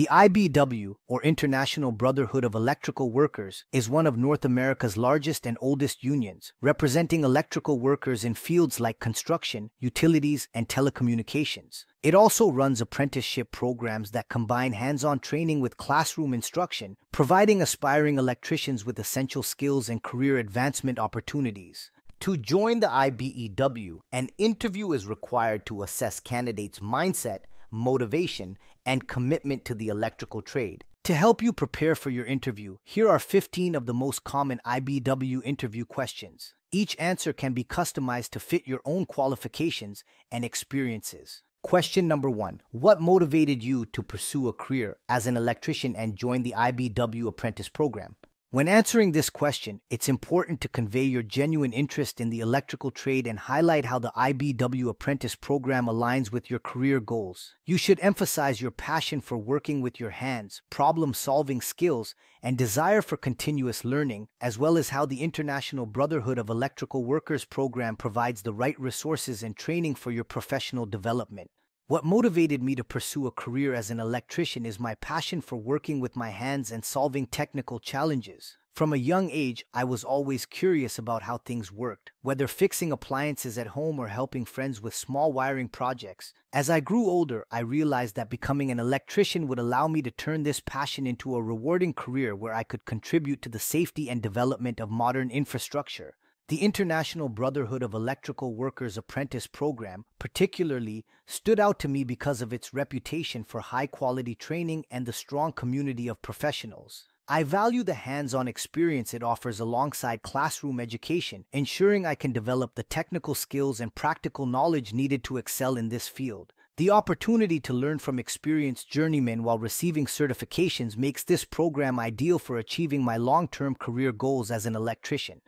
The IBW, or International Brotherhood of Electrical Workers, is one of North America's largest and oldest unions, representing electrical workers in fields like construction, utilities, and telecommunications. It also runs apprenticeship programs that combine hands-on training with classroom instruction, providing aspiring electricians with essential skills and career advancement opportunities. To join the IBEW, an interview is required to assess candidates' mindset motivation, and commitment to the electrical trade. To help you prepare for your interview, here are 15 of the most common IBW interview questions. Each answer can be customized to fit your own qualifications and experiences. Question number one What motivated you to pursue a career as an electrician and join the IBW apprentice program? When answering this question, it's important to convey your genuine interest in the electrical trade and highlight how the IBW apprentice program aligns with your career goals. You should emphasize your passion for working with your hands, problem-solving skills, and desire for continuous learning, as well as how the International Brotherhood of Electrical Workers program provides the right resources and training for your professional development. What motivated me to pursue a career as an electrician is my passion for working with my hands and solving technical challenges. From a young age, I was always curious about how things worked, whether fixing appliances at home or helping friends with small wiring projects. As I grew older, I realized that becoming an electrician would allow me to turn this passion into a rewarding career where I could contribute to the safety and development of modern infrastructure. The International Brotherhood of Electrical Workers Apprentice Program, particularly, stood out to me because of its reputation for high quality training and the strong community of professionals. I value the hands on experience it offers alongside classroom education, ensuring I can develop the technical skills and practical knowledge needed to excel in this field. The opportunity to learn from experienced journeymen while receiving certifications makes this program ideal for achieving my long term career goals as an electrician.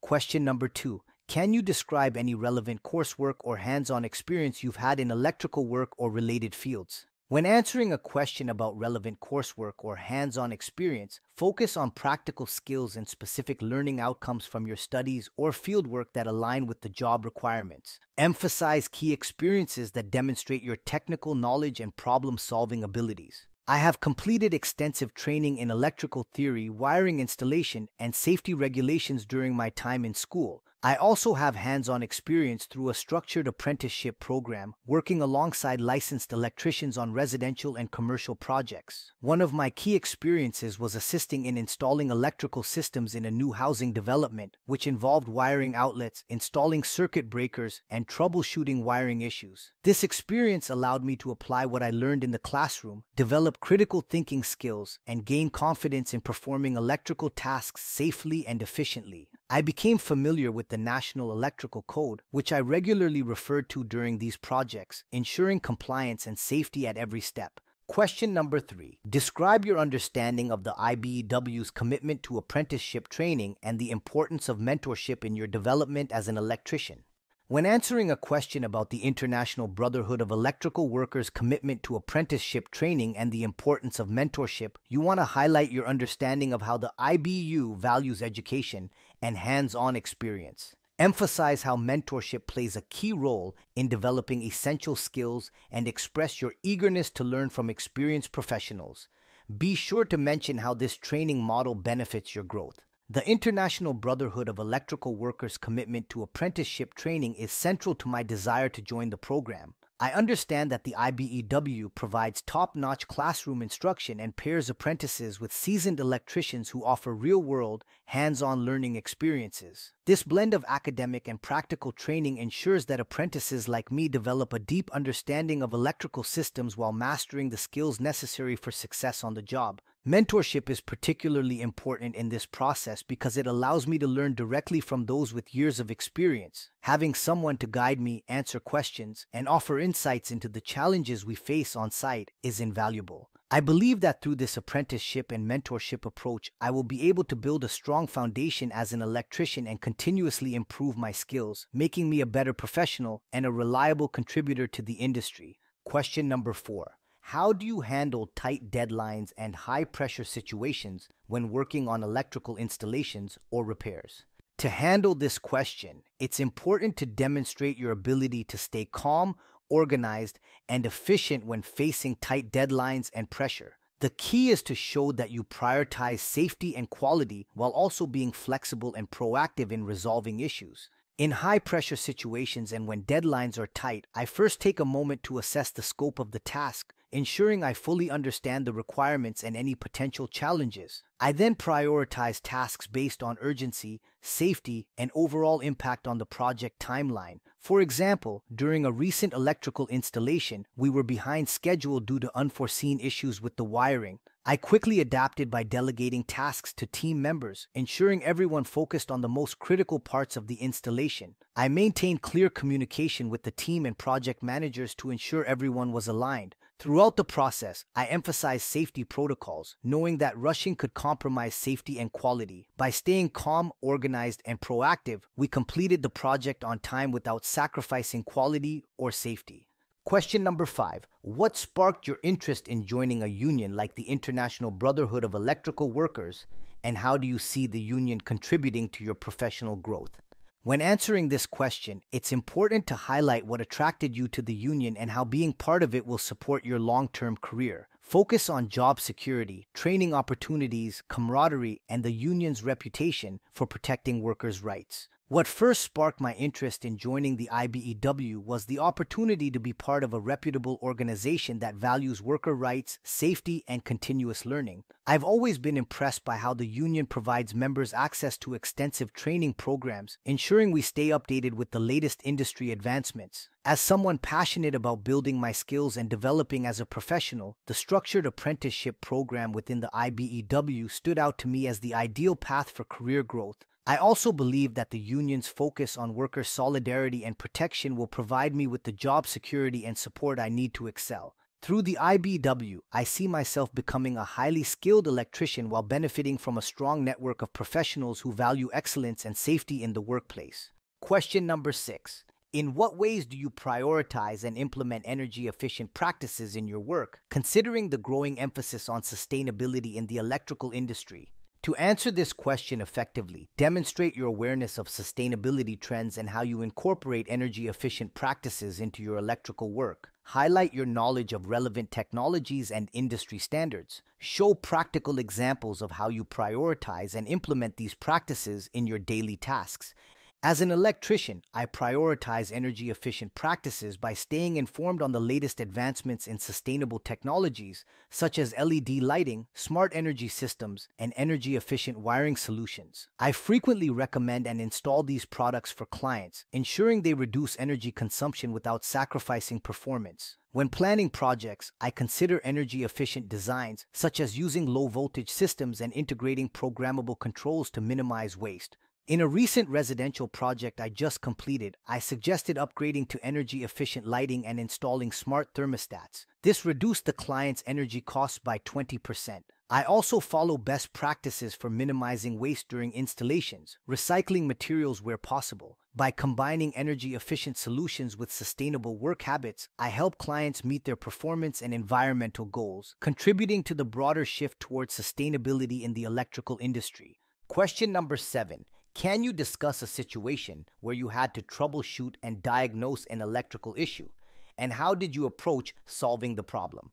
Question number two. Can you describe any relevant coursework or hands-on experience you've had in electrical work or related fields? When answering a question about relevant coursework or hands-on experience, focus on practical skills and specific learning outcomes from your studies or fieldwork that align with the job requirements. Emphasize key experiences that demonstrate your technical knowledge and problem-solving abilities. I have completed extensive training in electrical theory, wiring installation, and safety regulations during my time in school, I also have hands-on experience through a structured apprenticeship program working alongside licensed electricians on residential and commercial projects. One of my key experiences was assisting in installing electrical systems in a new housing development, which involved wiring outlets, installing circuit breakers, and troubleshooting wiring issues. This experience allowed me to apply what I learned in the classroom, develop critical thinking skills, and gain confidence in performing electrical tasks safely and efficiently. I became familiar with the National Electrical Code, which I regularly referred to during these projects, ensuring compliance and safety at every step. Question number three. Describe your understanding of the IBEW's commitment to apprenticeship training and the importance of mentorship in your development as an electrician. When answering a question about the International Brotherhood of Electrical Workers' commitment to apprenticeship training and the importance of mentorship, you want to highlight your understanding of how the IBU values education and hands on experience. Emphasize how mentorship plays a key role in developing essential skills and express your eagerness to learn from experienced professionals. Be sure to mention how this training model benefits your growth. The International Brotherhood of Electrical Workers' commitment to apprenticeship training is central to my desire to join the program. I understand that the IBEW provides top notch classroom instruction and pairs apprentices with seasoned electricians who offer real world, hands on learning experiences. This blend of academic and practical training ensures that apprentices like me develop a deep understanding of electrical systems while mastering the skills necessary for success on the job, Mentorship is particularly important in this process because it allows me to learn directly from those with years of experience. Having someone to guide me, answer questions, and offer insights into the challenges we face on site is invaluable. I believe that through this apprenticeship and mentorship approach, I will be able to build a strong foundation as an electrician and continuously improve my skills, making me a better professional and a reliable contributor to the industry. Question number four how do you handle tight deadlines and high pressure situations when working on electrical installations or repairs? To handle this question, it's important to demonstrate your ability to stay calm, organized, and efficient when facing tight deadlines and pressure. The key is to show that you prioritize safety and quality while also being flexible and proactive in resolving issues. In high pressure situations and when deadlines are tight, I first take a moment to assess the scope of the task ensuring I fully understand the requirements and any potential challenges. I then prioritize tasks based on urgency, safety, and overall impact on the project timeline. For example, during a recent electrical installation, we were behind schedule due to unforeseen issues with the wiring. I quickly adapted by delegating tasks to team members, ensuring everyone focused on the most critical parts of the installation. I maintained clear communication with the team and project managers to ensure everyone was aligned. Throughout the process, I emphasized safety protocols, knowing that rushing could compromise safety and quality. By staying calm, organized, and proactive, we completed the project on time without sacrificing quality or safety. Question number five What sparked your interest in joining a union like the International Brotherhood of Electrical Workers, and how do you see the union contributing to your professional growth? When answering this question, it's important to highlight what attracted you to the union and how being part of it will support your long-term career. Focus on job security, training opportunities, camaraderie, and the union's reputation for protecting workers' rights. What first sparked my interest in joining the IBEW was the opportunity to be part of a reputable organization that values worker rights, safety, and continuous learning. I've always been impressed by how the union provides members access to extensive training programs, ensuring we stay updated with the latest industry advancements. As someone passionate about building my skills and developing as a professional, the structured apprenticeship program within the IBEW stood out to me as the ideal path for career growth. I also believe that the union's focus on worker solidarity and protection will provide me with the job security and support I need to excel. Through the IBW, I see myself becoming a highly skilled electrician while benefiting from a strong network of professionals who value excellence and safety in the workplace. Question number six. In what ways do you prioritize and implement energy efficient practices in your work, considering the growing emphasis on sustainability in the electrical industry? To answer this question effectively, demonstrate your awareness of sustainability trends and how you incorporate energy efficient practices into your electrical work. Highlight your knowledge of relevant technologies and industry standards. Show practical examples of how you prioritize and implement these practices in your daily tasks. As an electrician, I prioritize energy efficient practices by staying informed on the latest advancements in sustainable technologies such as LED lighting, smart energy systems, and energy efficient wiring solutions. I frequently recommend and install these products for clients, ensuring they reduce energy consumption without sacrificing performance. When planning projects, I consider energy efficient designs such as using low voltage systems and integrating programmable controls to minimize waste. In a recent residential project I just completed, I suggested upgrading to energy efficient lighting and installing smart thermostats. This reduced the client's energy costs by 20%. I also follow best practices for minimizing waste during installations, recycling materials where possible. By combining energy efficient solutions with sustainable work habits, I help clients meet their performance and environmental goals, contributing to the broader shift towards sustainability in the electrical industry. Question number seven can you discuss a situation where you had to troubleshoot and diagnose an electrical issue? And how did you approach solving the problem?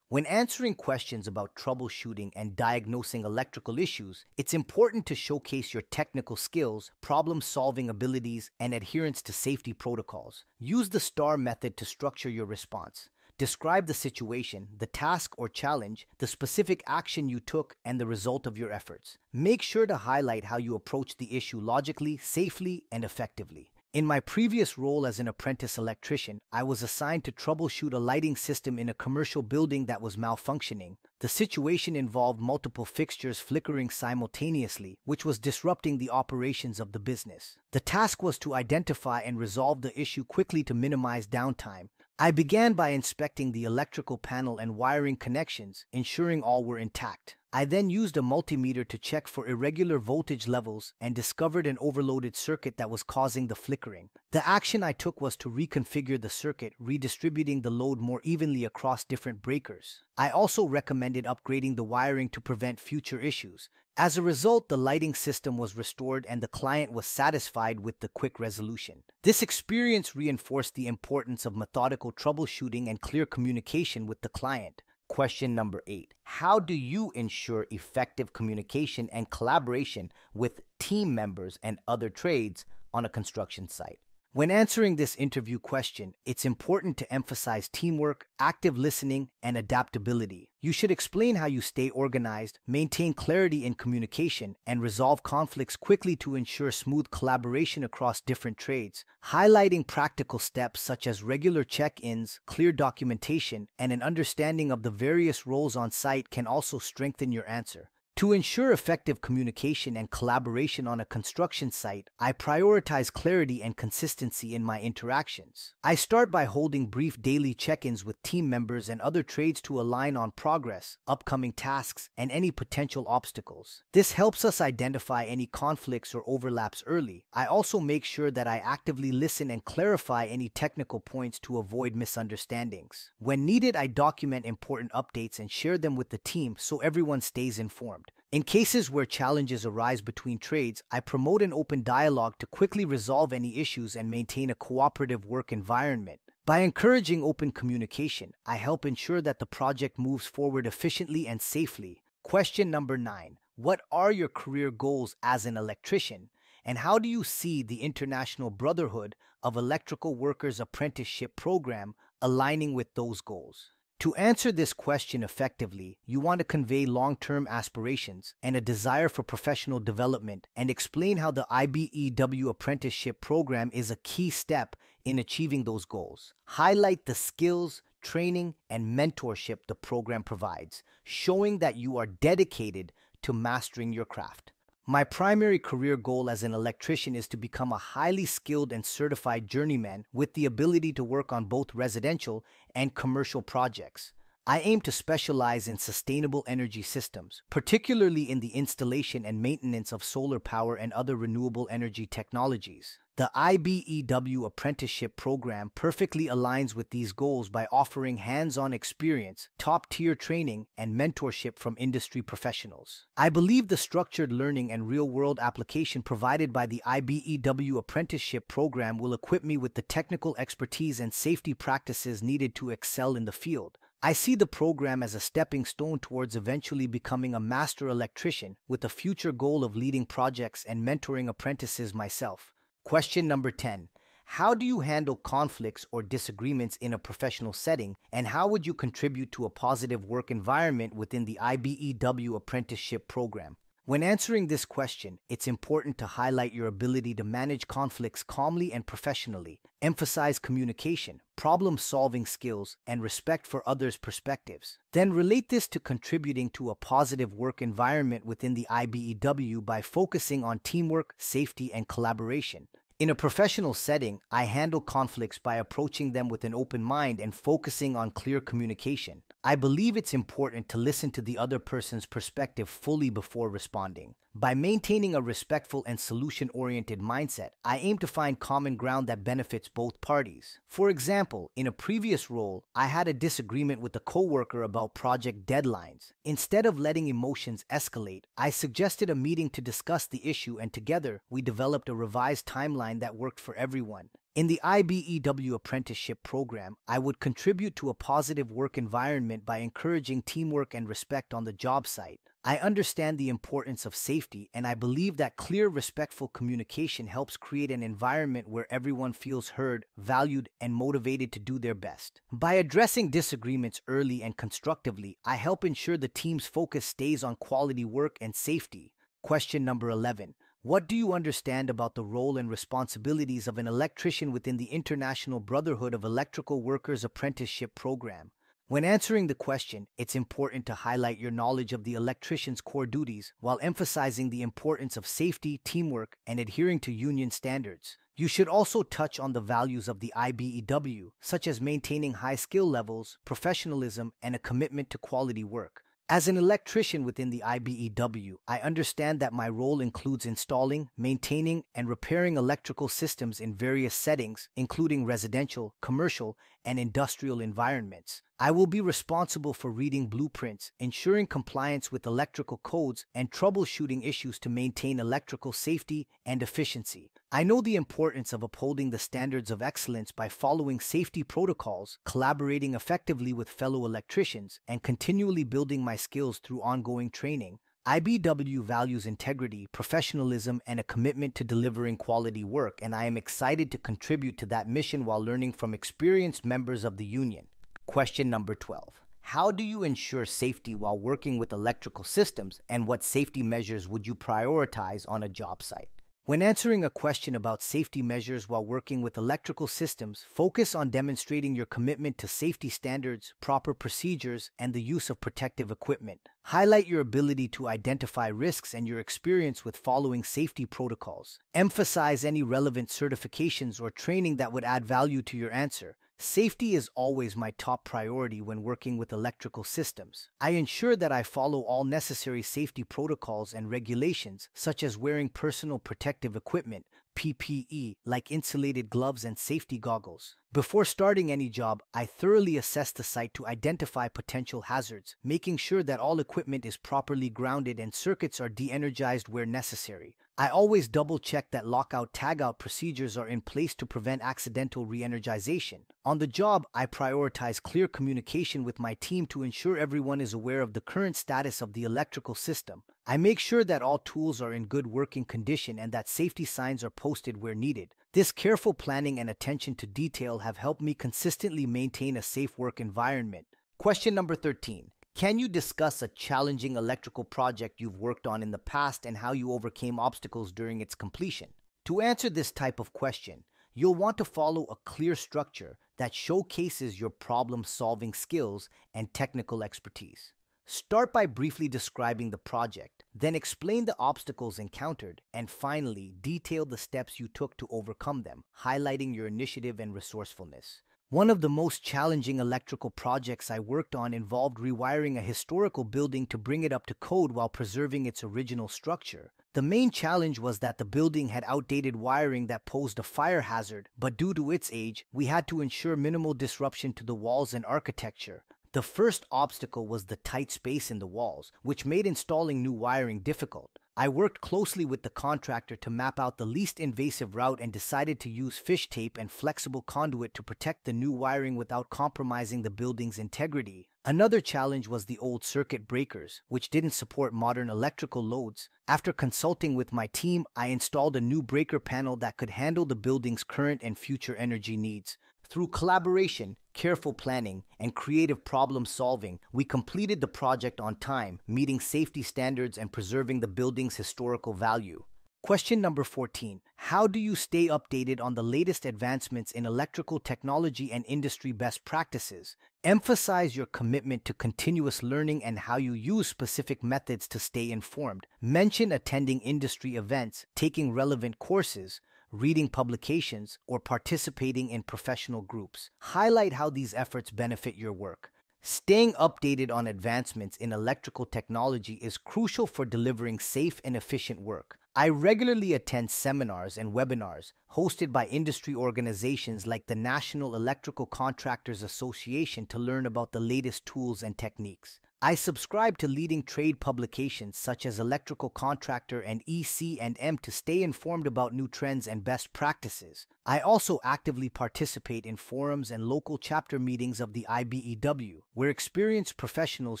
When answering questions about troubleshooting and diagnosing electrical issues, it's important to showcase your technical skills, problem solving abilities, and adherence to safety protocols. Use the STAR method to structure your response. Describe the situation, the task or challenge, the specific action you took, and the result of your efforts. Make sure to highlight how you approached the issue logically, safely, and effectively. In my previous role as an apprentice electrician, I was assigned to troubleshoot a lighting system in a commercial building that was malfunctioning. The situation involved multiple fixtures flickering simultaneously, which was disrupting the operations of the business. The task was to identify and resolve the issue quickly to minimize downtime, I began by inspecting the electrical panel and wiring connections, ensuring all were intact. I then used a multimeter to check for irregular voltage levels and discovered an overloaded circuit that was causing the flickering. The action I took was to reconfigure the circuit, redistributing the load more evenly across different breakers. I also recommended upgrading the wiring to prevent future issues. As a result, the lighting system was restored and the client was satisfied with the quick resolution. This experience reinforced the importance of methodical troubleshooting and clear communication with the client. Question number eight How do you ensure effective communication and collaboration with team members and other trades on a construction site? When answering this interview question, it's important to emphasize teamwork, active listening, and adaptability. You should explain how you stay organized, maintain clarity in communication, and resolve conflicts quickly to ensure smooth collaboration across different trades, highlighting practical steps such as regular check-ins, clear documentation, and an understanding of the various roles on site can also strengthen your answer. To ensure effective communication and collaboration on a construction site, I prioritize clarity and consistency in my interactions. I start by holding brief daily check-ins with team members and other trades to align on progress, upcoming tasks, and any potential obstacles. This helps us identify any conflicts or overlaps early. I also make sure that I actively listen and clarify any technical points to avoid misunderstandings. When needed, I document important updates and share them with the team so everyone stays informed. In cases where challenges arise between trades, I promote an open dialogue to quickly resolve any issues and maintain a cooperative work environment. By encouraging open communication, I help ensure that the project moves forward efficiently and safely. Question number nine What are your career goals as an electrician? And how do you see the International Brotherhood of Electrical Workers Apprenticeship Program aligning with those goals? To answer this question effectively, you want to convey long term aspirations and a desire for professional development and explain how the IBEW apprenticeship program is a key step in achieving those goals. Highlight the skills, training, and mentorship the program provides, showing that you are dedicated to mastering your craft. My primary career goal as an electrician is to become a highly skilled and certified journeyman with the ability to work on both residential and commercial projects. I aim to specialize in sustainable energy systems, particularly in the installation and maintenance of solar power and other renewable energy technologies. The IBEW apprenticeship program perfectly aligns with these goals by offering hands-on experience, top-tier training, and mentorship from industry professionals. I believe the structured learning and real-world application provided by the IBEW apprenticeship program will equip me with the technical expertise and safety practices needed to excel in the field. I see the program as a stepping stone towards eventually becoming a master electrician with a future goal of leading projects and mentoring apprentices myself. Question number 10. How do you handle conflicts or disagreements in a professional setting, and how would you contribute to a positive work environment within the IBEW apprenticeship program? When answering this question, it's important to highlight your ability to manage conflicts calmly and professionally, emphasize communication, problem-solving skills, and respect for others' perspectives. Then relate this to contributing to a positive work environment within the IBEW by focusing on teamwork, safety, and collaboration. In a professional setting, I handle conflicts by approaching them with an open mind and focusing on clear communication. I believe it's important to listen to the other person's perspective fully before responding. By maintaining a respectful and solution oriented mindset, I aim to find common ground that benefits both parties. For example, in a previous role, I had a disagreement with a coworker about project deadlines. Instead of letting emotions escalate, I suggested a meeting to discuss the issue and together we developed a revised timeline that worked for everyone. In the IBEW apprenticeship program, I would contribute to a positive work environment by encouraging teamwork and respect on the job site. I understand the importance of safety, and I believe that clear, respectful communication helps create an environment where everyone feels heard, valued, and motivated to do their best. By addressing disagreements early and constructively, I help ensure the team's focus stays on quality work and safety. Question number 11 what do you understand about the role and responsibilities of an electrician within the International Brotherhood of Electrical Workers Apprenticeship Program? When answering the question, it's important to highlight your knowledge of the electrician's core duties while emphasizing the importance of safety, teamwork, and adhering to union standards. You should also touch on the values of the IBEW, such as maintaining high skill levels, professionalism, and a commitment to quality work. As an electrician within the IBEW, I understand that my role includes installing, maintaining, and repairing electrical systems in various settings, including residential, commercial, and industrial environments. I will be responsible for reading blueprints, ensuring compliance with electrical codes, and troubleshooting issues to maintain electrical safety and efficiency. I know the importance of upholding the standards of excellence by following safety protocols, collaborating effectively with fellow electricians, and continually building my skills through ongoing training. IBW values integrity, professionalism, and a commitment to delivering quality work, and I am excited to contribute to that mission while learning from experienced members of the union. Question number 12. How do you ensure safety while working with electrical systems, and what safety measures would you prioritize on a job site? When answering a question about safety measures while working with electrical systems, focus on demonstrating your commitment to safety standards, proper procedures, and the use of protective equipment. Highlight your ability to identify risks and your experience with following safety protocols. Emphasize any relevant certifications or training that would add value to your answer, Safety is always my top priority when working with electrical systems. I ensure that I follow all necessary safety protocols and regulations, such as wearing personal protective equipment, PPE like insulated gloves and safety goggles. Before starting any job, I thoroughly assess the site to identify potential hazards, making sure that all equipment is properly grounded and circuits are de-energized where necessary. I always double-check that lockout-tagout procedures are in place to prevent accidental re-energization. On the job, I prioritize clear communication with my team to ensure everyone is aware of the current status of the electrical system. I make sure that all tools are in good working condition and that safety signs are posted where needed. This careful planning and attention to detail have helped me consistently maintain a safe work environment. Question number 13. Can you discuss a challenging electrical project you've worked on in the past and how you overcame obstacles during its completion? To answer this type of question, you'll want to follow a clear structure that showcases your problem-solving skills and technical expertise. Start by briefly describing the project, then explain the obstacles encountered, and finally, detail the steps you took to overcome them, highlighting your initiative and resourcefulness. One of the most challenging electrical projects I worked on involved rewiring a historical building to bring it up to code while preserving its original structure. The main challenge was that the building had outdated wiring that posed a fire hazard, but due to its age, we had to ensure minimal disruption to the walls and architecture. The first obstacle was the tight space in the walls, which made installing new wiring difficult. I worked closely with the contractor to map out the least invasive route and decided to use fish tape and flexible conduit to protect the new wiring without compromising the building's integrity. Another challenge was the old circuit breakers, which didn't support modern electrical loads. After consulting with my team, I installed a new breaker panel that could handle the building's current and future energy needs. Through collaboration, careful planning, and creative problem solving, we completed the project on time, meeting safety standards and preserving the building's historical value. Question number 14. How do you stay updated on the latest advancements in electrical technology and industry best practices? Emphasize your commitment to continuous learning and how you use specific methods to stay informed. Mention attending industry events, taking relevant courses, reading publications, or participating in professional groups. Highlight how these efforts benefit your work. Staying updated on advancements in electrical technology is crucial for delivering safe and efficient work. I regularly attend seminars and webinars hosted by industry organizations like the National Electrical Contractors Association to learn about the latest tools and techniques. I subscribe to leading trade publications such as Electrical Contractor and EC&M to stay informed about new trends and best practices. I also actively participate in forums and local chapter meetings of the IBEW, where experienced professionals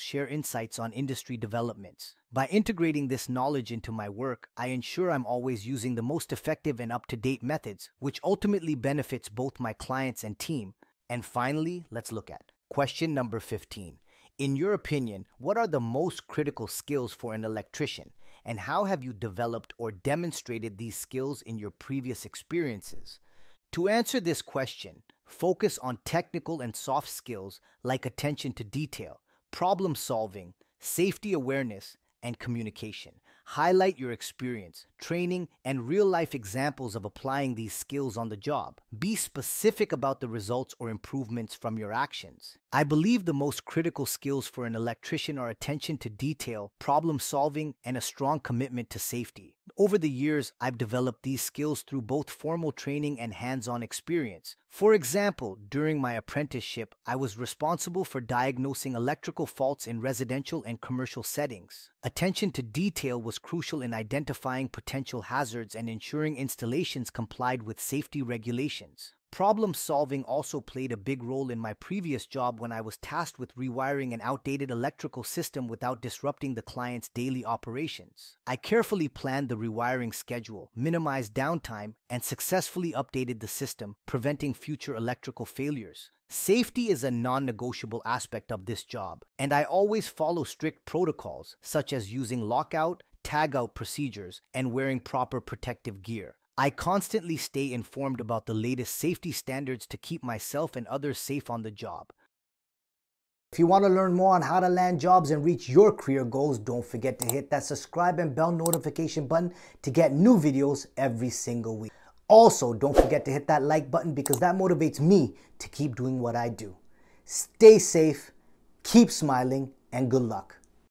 share insights on industry developments. By integrating this knowledge into my work, I ensure I'm always using the most effective and up-to-date methods, which ultimately benefits both my clients and team. And finally, let's look at question number 15. In your opinion, what are the most critical skills for an electrician, and how have you developed or demonstrated these skills in your previous experiences? To answer this question, focus on technical and soft skills like attention to detail, problem solving, safety awareness, and communication. Highlight your experience, training, and real life examples of applying these skills on the job. Be specific about the results or improvements from your actions. I believe the most critical skills for an electrician are attention to detail, problem solving, and a strong commitment to safety. Over the years, I've developed these skills through both formal training and hands-on experience. For example, during my apprenticeship, I was responsible for diagnosing electrical faults in residential and commercial settings. Attention to detail was crucial in identifying potential hazards and ensuring installations complied with safety regulations. Problem solving also played a big role in my previous job when I was tasked with rewiring an outdated electrical system without disrupting the client's daily operations. I carefully planned the rewiring schedule, minimized downtime, and successfully updated the system, preventing future electrical failures. Safety is a non-negotiable aspect of this job, and I always follow strict protocols, such as using lockout, tagout procedures, and wearing proper protective gear. I constantly stay informed about the latest safety standards to keep myself and others safe on the job. If you want to learn more on how to land jobs and reach your career goals, don't forget to hit that subscribe and bell notification button to get new videos every single week. Also, don't forget to hit that like button because that motivates me to keep doing what I do. Stay safe, keep smiling, and good luck.